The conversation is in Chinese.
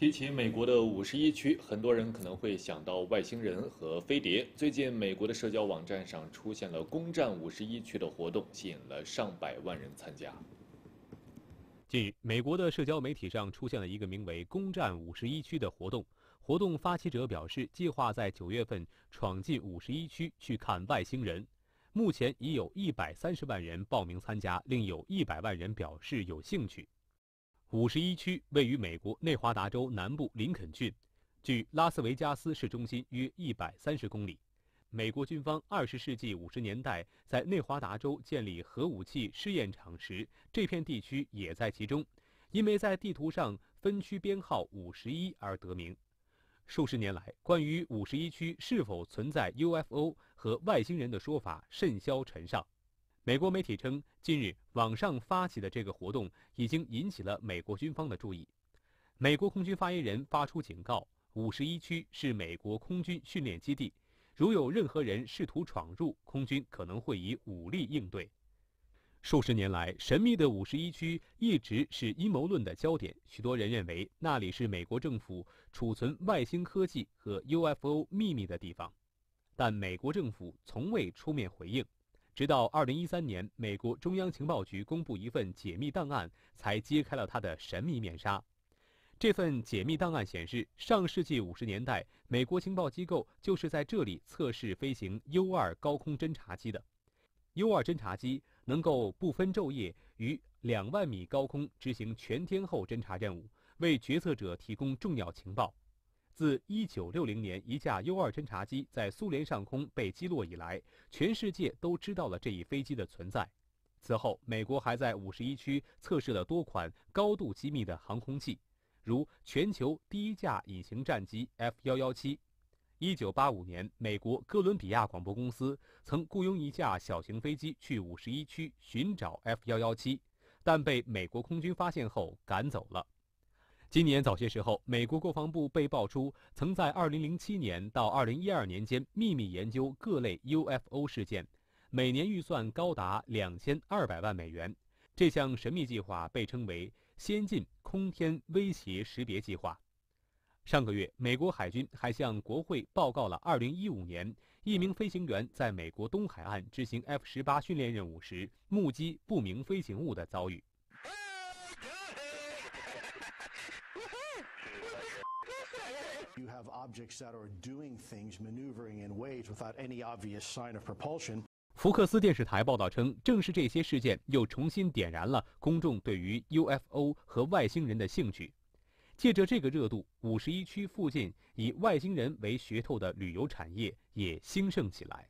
提起美国的五十一区，很多人可能会想到外星人和飞碟。最近，美国的社交网站上出现了“攻占五十一区”的活动，吸引了上百万人参加。近日，美国的社交媒体上出现了一个名为“攻占五十一区”的活动，活动发起者表示，计划在九月份闯进五十一区去看外星人。目前已有一百三十万人报名参加，另有一百万人表示有兴趣。五十一区位于美国内华达州南部林肯郡，距拉斯维加斯市中心约一百三十公里。美国军方二十世纪五十年代在内华达州建立核武器试验场时，这片地区也在其中，因为在地图上分区编号五十一而得名。数十年来，关于五十一区是否存在 UFO 和外星人的说法甚嚣尘上。美国媒体称，近日网上发起的这个活动已经引起了美国军方的注意。美国空军发言人发出警告：五十一区是美国空军训练基地，如有任何人试图闯入，空军可能会以武力应对。数十年来，神秘的五十一区一直是阴谋论的焦点。许多人认为那里是美国政府储存外星科技和 UFO 秘密的地方，但美国政府从未出面回应。直到二零一三年，美国中央情报局公布一份解密档案，才揭开了它的神秘面纱。这份解密档案显示，上世纪五十年代，美国情报机构就是在这里测试飞行 U 二高空侦察机的。U 二侦察机能够不分昼夜，于两万米高空执行全天候侦察任务，为决策者提供重要情报。自一九六零年一架 U 二侦察机在苏联上空被击落以来，全世界都知道了这一飞机的存在。此后，美国还在五十一区测试了多款高度机密的航空器，如全球第一架隐形战机 F 幺幺七。一九八五年，美国哥伦比亚广播公司曾雇佣一架小型飞机去五十一区寻找 F 幺幺七，但被美国空军发现后赶走了。今年早些时候，美国国防部被爆出曾在2007年到2012年间秘密研究各类 UFO 事件，每年预算高达2200万美元。这项神秘计划被称为“先进空天威胁识别计划”。上个月，美国海军还向国会报告了2015年一名飞行员在美国东海岸执行 F-18 训练任务时目击不明飞行物的遭遇。you have objects that are doing things, maneuvering in ways without any obvious sign of propulsion. 福克斯电视台报道称，正是这些事件又重新点燃了公众对于 UFO 和外星人的兴趣。借着这个热度，五十一区附近以外星人为噱头的旅游产业也兴盛起来。